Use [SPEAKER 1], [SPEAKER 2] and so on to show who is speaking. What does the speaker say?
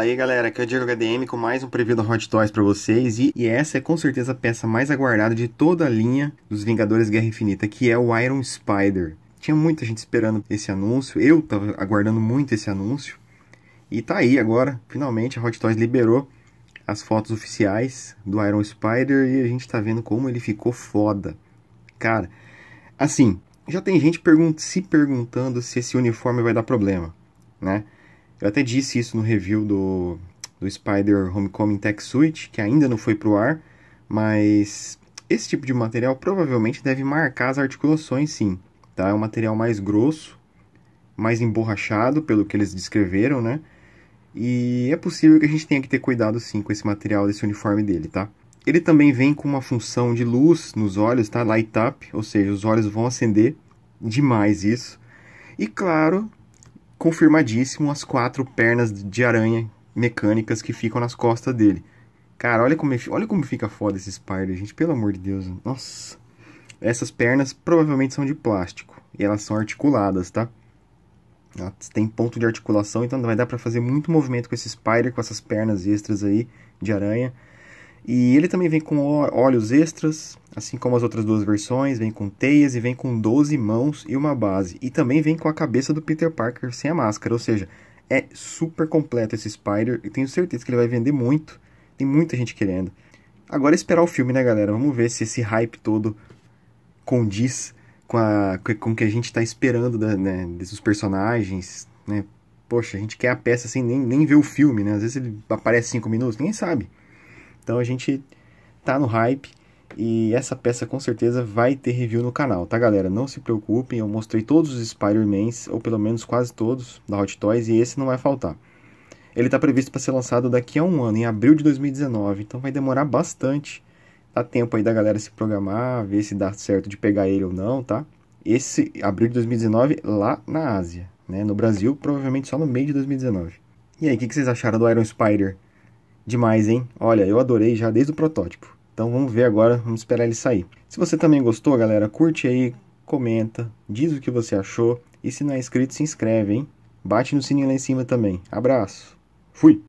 [SPEAKER 1] Fala aí galera, aqui é o Diego HDM com mais um preview da Hot Toys pra vocês e, e, essa é com certeza a peça mais aguardada de toda a linha dos Vingadores Guerra Infinita, que é o Iron Spider. Tinha muita gente esperando esse anúncio, eu tava aguardando muito esse anúncio e tá aí agora, finalmente a Hot Toys liberou as fotos oficiais do Iron Spider e a gente tá vendo como ele ficou foda. Cara, assim, já tem gente pergun se perguntando se esse uniforme vai dar problema, né? Eu até disse isso no review do, do Spider Homecoming Tech Suite, que ainda não foi para o ar, mas esse tipo de material provavelmente deve marcar as articulações sim, tá? É um material mais grosso, mais emborrachado, pelo que eles descreveram, né? E é possível que a gente tenha que ter cuidado sim com esse material desse uniforme dele, tá? Ele também vem com uma função de luz nos olhos, tá? Light up, ou seja, os olhos vão acender demais isso. E claro, confirmadíssimo as quatro pernas de aranha mecânicas que ficam nas costas dele. Cara, olha como, olha como fica foda esse Spider, gente. Pelo amor de Deus. Nossa. Essas pernas provavelmente são de plástico. E elas são articuladas, tá? Elas têm ponto de articulação, então vai dar pra fazer muito movimento com esse Spider, com essas pernas extras aí de aranha. E ele também vem com olhos extras, assim como as outras duas versões, vem com teias e vem com 12 mãos e uma base. E também vem com a cabeça do Peter Parker sem a máscara, ou seja, é super completo esse Spider e tenho certeza que ele vai vender muito. Tem muita gente querendo. Agora é esperar o filme, né, galera? Vamos ver se esse hype todo condiz com, a, com o que a gente está esperando da, né, desses personagens, né? Poxa, a gente quer a peça assim, nem, nem ver o filme, né? Às vezes ele aparece cinco minutos, ninguém sabe. Então a gente tá no hype e essa peça com certeza vai ter review no canal, tá galera? Não se preocupem, eu mostrei todos os Spider-Mans, ou pelo menos quase todos, da Hot Toys e esse não vai faltar. Ele está previsto para ser lançado daqui a um ano, em abril de 2019, então vai demorar bastante. Dá tempo aí da galera se programar, ver se dá certo de pegar ele ou não, tá? Esse abril de 2019 lá na Ásia, né? No Brasil, provavelmente só no meio de 2019. E aí, o que, que vocês acharam do Iron Spider? Demais, hein? Olha, eu adorei já desde o protótipo. Então vamos ver agora, vamos esperar ele sair. Se você também gostou, galera, curte aí, comenta, diz o que você achou. E se não é inscrito, se inscreve, hein? Bate no sininho lá em cima também. Abraço. Fui!